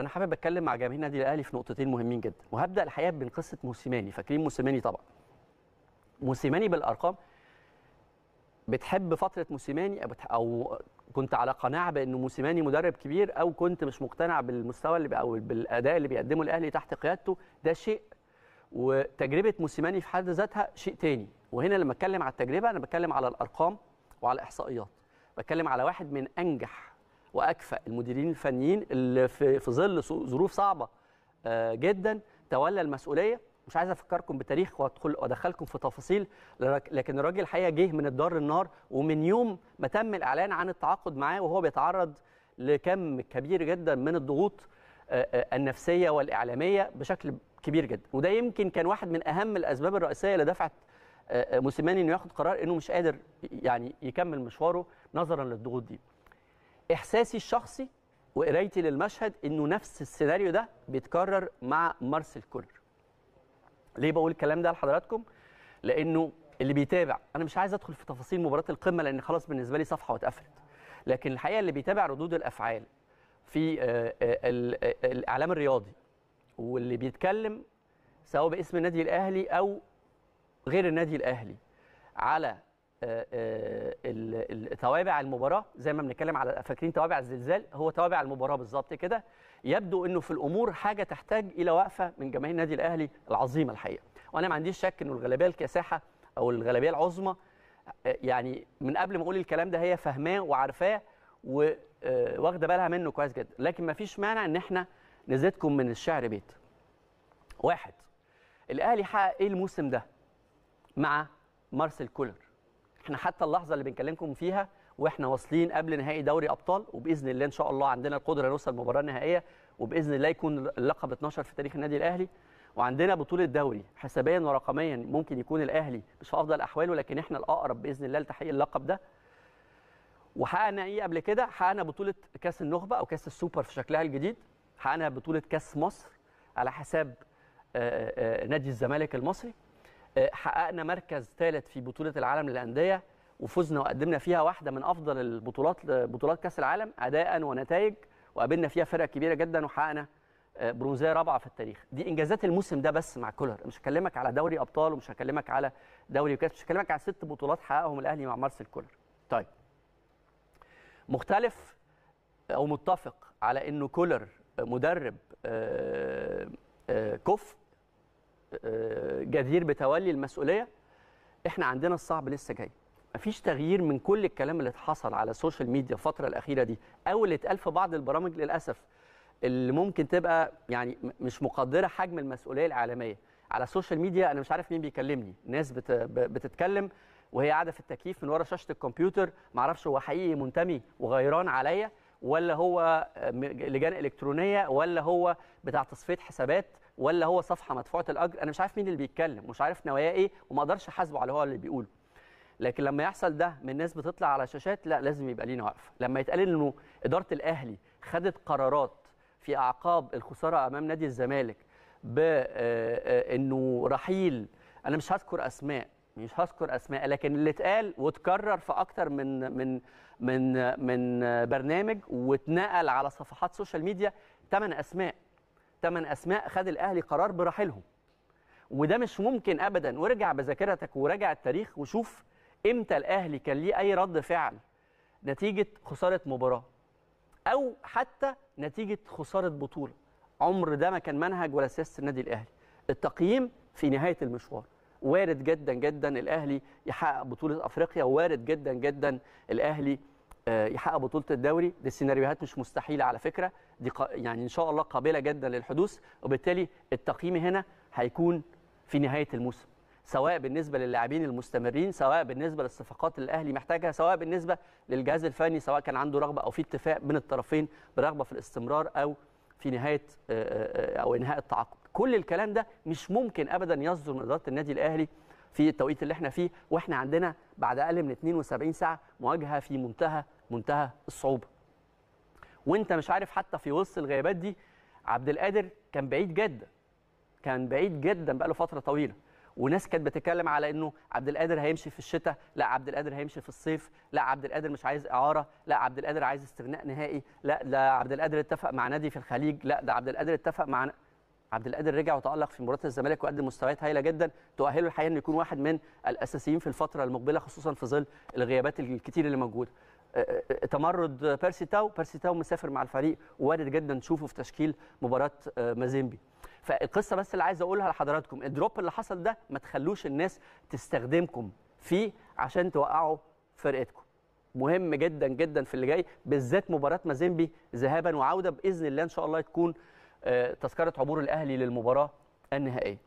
انا حابب اتكلم مع جماهير النادي الاهلي في نقطتين مهمين جدا وهبدا الحقيقه من قصه موسيماني فاكرين موسيماني طبعا موسيماني بالارقام بتحب فتره موسيماني او كنت على قناعه بان موسيماني مدرب كبير او كنت مش مقتنع بالمستوى اللي او بالاداء اللي بيقدمه الاهلي تحت قيادته ده شيء وتجربه موسيماني في حد ذاتها شيء تاني وهنا لما اتكلم على التجربه انا بتكلم على الارقام وعلى الاحصائيات بتكلم على واحد من انجح واكفأ المديرين الفنيين اللي في, في ظل ظروف صعبه آه، جدا تولى المسؤوليه مش عايز افكركم بتاريخ وادخل وادخلكم في تفاصيل لكن الراجل الحقيقه جه من الدار النار ومن يوم ما تم الاعلان عن التعاقد معاه وهو بيتعرض لكم كبير جدا من الضغوط آه، آه، النفسيه والاعلاميه بشكل كبير جدا وده يمكن كان واحد من اهم الاسباب الرئيسيه اللي دفعت موسيماني انه ياخد قرار انه مش قادر يعني يكمل مشواره نظرا للضغوط دي احساسي الشخصي وقرايتي للمشهد انه نفس السيناريو ده بيتكرر مع مارسيل كولر ليه بقول الكلام ده لحضراتكم لانه اللي بيتابع انا مش عايز ادخل في تفاصيل مباراه القمه لان خلاص بالنسبه لي صفحه واتقفلت لكن الحقيقه اللي بيتابع ردود الافعال في آه، آه، آه، الاعلام الرياضي واللي بيتكلم سواء باسم النادي الاهلي او غير النادي الاهلي على آه، آه، توابع المباراه زي ما بنتكلم على فاكرين توابع الزلزال هو توابع المباراه بالظبط كده يبدو انه في الامور حاجه تحتاج الى وقفه من جماهير النادي الاهلي العظيمه الحقيقه وانا ما عنديش شك انه الغالبيه الكاسحه او الغالبيه العظمى آه، يعني من قبل ما اقول الكلام ده هي فاهماه وعارفاه واخده بالها منه كويس جدا لكن ما فيش مانع ان احنا نزيدكم من الشعر بيت واحد الاهلي حقق ايه الموسم ده مع مارسيل كولر احنا حتى اللحظه اللي بنكلمكم فيها واحنا واصلين قبل نهائي دوري ابطال وباذن الله ان شاء الله عندنا القدره نوصل المباراه النهائيه وباذن الله يكون اللقب 12 في تاريخ النادي الاهلي وعندنا بطوله دوري حسابيا ورقميا ممكن يكون الاهلي مش في افضل احواله لكن احنا الاقرب باذن الله لتحقيق اللقب ده وحققنا ايه قبل كده حققنا بطوله كاس النخبه او كاس السوبر في شكلها الجديد حققنا بطوله كاس مصر على حساب آه، آه، آه، نادي الزمالك المصري حققنا مركز ثالث في بطوله العالم للانديه وفزنا وقدمنا فيها واحده من افضل البطولات بطولات كاس العالم اداء ونتائج وقابلنا فيها فرق كبيره جدا وحققنا آه، برونزيه رابعه في التاريخ دي انجازات الموسم ده بس مع كولر مش هكلمك على دوري ابطال ومش هكلمك على دوري وكاس مش هكلمك على ست بطولات حققهم الاهلي مع مارسيل كولر طيب مختلف او متفق على انه كولر مدرب آه، آه، كفء جدير بتولي المسؤوليه احنا عندنا الصعب لسه جاي مفيش تغيير من كل الكلام اللي اتحصل على السوشيال ميديا الفتره الاخيره دي او اللي اتقال في بعض البرامج للاسف اللي ممكن تبقى يعني مش مقدره حجم المسؤوليه الاعلاميه على السوشيال ميديا انا مش عارف مين بيكلمني ناس بتتكلم وهي قاعده في التكييف من ورا شاشه الكمبيوتر معرفش هو حقيقي منتمي وغيران عليا ولا هو لجان الكترونيه ولا هو بتاع تصفيه حسابات ولا هو صفحه مدفوعه الاجر انا مش عارف مين اللي بيتكلم مش عارف نواياه ايه وما اقدرش احاسبه على هو اللي بيقوله لكن لما يحصل ده من ناس بتطلع على شاشات لا لازم يبقى لينا وقفه لما يتقال انه اداره الاهلي خدت قرارات في اعقاب الخساره امام نادي الزمالك بانه آه، آه، رحيل انا مش هذكر اسماء مش هذكر اسماء لكن اللي اتقال واتكرر في اكتر من من من من برنامج واتنقل على صفحات سوشيال ميديا ثمان اسماء ثمان اسماء خد الاهلي قرار برحيلهم وده مش ممكن ابدا وارجع بذاكرتك وراجع التاريخ وشوف امتى الاهلي كان ليه اي رد فعل نتيجه خساره مباراه او حتى نتيجه خساره بطوله عمر ده ما كان منهج ولا سياسه النادي الاهلي التقييم في نهايه المشوار وارد جدا جدا الاهلي يحقق بطوله افريقيا وارد جدا جدا الاهلي يحقق بطوله الدوري دي السيناريوهات مش مستحيله على فكره دي يعني ان شاء الله قابله جدا للحدوث وبالتالي التقييم هنا هيكون في نهايه الموسم سواء بالنسبه للاعبين المستمرين سواء بالنسبه للصفقات اللي الاهلي محتاجها سواء بالنسبه للجهاز الفني سواء كان عنده رغبه او في اتفاق بين الطرفين برغبه في الاستمرار او في نهايه او انهاء التعاقد كل الكلام ده مش ممكن ابدا يصدر من اداره النادي الاهلي في التوقيت اللي احنا فيه واحنا عندنا بعد اقل من 72 ساعه مواجهه في منتهى منتهى الصعوبه وانت مش عارف حتى في وسط الغيابات دي عبد القادر كان بعيد جدا كان بعيد جدا بقاله فتره طويله وناس كانت بتتكلم على انه عبد القادر هيمشي في الشتاء لا عبد القادر هيمشي في الصيف لا عبد القادر مش عايز اعاره لا عبد القادر عايز استغناء نهائي لا ده عبد القادر اتفق مع نادي في الخليج لا ده عبد القادر اتفق مع عبد القادر رجع وتالق في مباراه الزمالك وقدم مستويات هائله جدا تؤهله الحقيقه انه يكون واحد من الاساسيين في الفتره المقبله خصوصا في ظل الغيابات الكتير اللي موجوده تمرد بيرسي تاو بيرسي تاو مسافر مع الفريق وارد جدا نشوفه في تشكيل مباراه آه، مازيمبي فالقصه بس اللي عايز اقولها لحضراتكم الدروب اللي حصل ده ما تخلوش الناس تستخدمكم فيه عشان توقعوا فرقتكم مهم جدا جدا في اللي جاي بالذات مباراه مازيمبي ذهابا وعوده باذن الله ان شاء الله تكون آه، تذكره عبور الاهلي للمباراه النهائيه